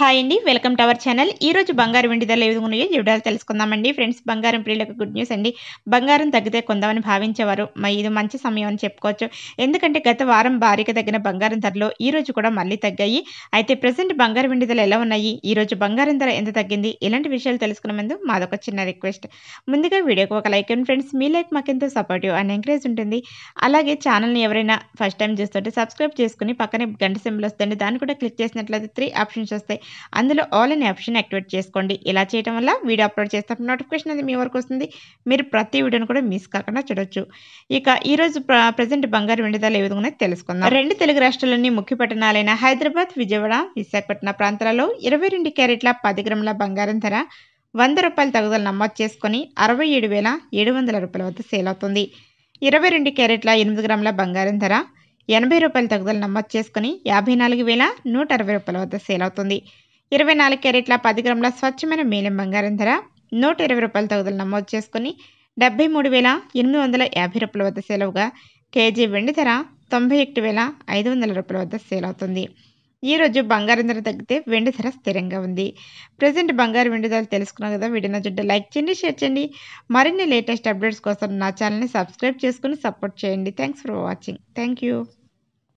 hi అండి welcome to our channel ఈ రోజు బంగారం వెండి ధరలు ఏ విధంగా ఉన్నాయో వివరాలు తెలుసుకుందామండి ఫ్రెండ్స్ బంగారం ప్రియులకు గుడ్ న్యూస్ అండి బంగారం తగ్గితే కొందామని భావించేవారు ఇది మంచి సమయం అని చెప్పుకోవచ్చు ఎందుకంటే గత వారం భారీగా తగ్గిన బంగారం ధరలు ఈ రోజు కూడా మళ్ళీ తగ్గాయి అయితే ప్రజెంట్ బంగారం వెండి ధరలు ఎలా ఉన్నాయి ఈ రోజు బంగారం ధర ఎంత తగ్గింది ఇలాంటి విషయాలు తెలుసుకునేందు మాదొక చిన్న రిక్వెస్ట్ ముందుగా వీడియోకి ఒక లైక్ అండ్ ఫ్రెండ్స్ మీ లైక్ మాకు ఎంతో సపోర్టివ్ అండ్ ఎంకరేజ్ ఉంటుంది అలాగే ఛానల్ని ఎవరైనా ఫస్ట్ టైం చూస్తుంటే సబ్స్క్రైబ్ చేసుకుని పక్కనే గంట సింబల్ వస్తుంది దాన్ని కూడా క్లిక్ చేసినట్లయితే త్రీ ఆప్షన్స్ వస్తాయి అందులో ఆల్ అనే ఆప్షన్ యాక్టివేట్ చేసుకోండి ఇలా చేయడం వల్ల వీడియో అప్లోడ్ చేస్తే నోటిఫికేషన్ అది మీ వరకు వస్తుంది మీరు ప్రతి వీడియోను కూడా మిస్ కాకుండా చూడొచ్చు ఇక ఈరోజు ప్రజెంట్ బంగారు వెండి ఏ విధంగా తెలుసుకుందాం రెండు తెలుగు రాష్ట్రాల్లోని ముఖ్య పట్టణాలైన హైదరాబాద్ విజయవాడ విశాఖపట్నం ప్రాంతాలలో ఇరవై రెండు క్యారెట్ల పది గ్రాముల బంగారం ధర వంద రూపాయల తగుదల నమోదు చేసుకొని అరవై ఏడు వేల ఏడు వందల రూపాయల వద్ద సేల్ అవుతుంది ఇరవై రెండు క్యారెట్ల ఎనిమిది గ్రాముల బంగారం ధర ఎనభై రూపాయల తగ్గుదల నమోదు చేసుకుని యాభై నాలుగు వేల నూట అరవై రూపాయల వద్ద సేల్ అవుతుంది ఇరవై నాలుగు క్యారెట్ల పది గ్రాముల స్వచ్ఛమైన మేలం బంగారం ధర నూట ఇరవై రూపాయల తగ్గుదల నమోదు చేసుకుని డెబ్బై మూడు వేల ఎనిమిది వందల యాభై రూపాయల వద్ద సేల్ అవగా కేజీ వెండి ధర తొంభై ఒకటి వేల ఐదు వందల రూపాయల వద్ద సేల్ అవుతుంది ఈరోజు బంగారం ధర తగ్గితే వెండి ధర స్థిరంగా ఉంది ప్రజెంట్ బంగారు వెండి ధరలు తెలుసుకున్నాం కదా వీడియో నచ్చుంటే లైక్ చేయండి షేర్ చేయండి మరిన్ని లేటెస్ట్ అప్డేట్స్ కోసం నా ఛానల్ని సబ్స్క్రైబ్ చేసుకుని సపోర్ట్ చేయండి thanks for watching thank you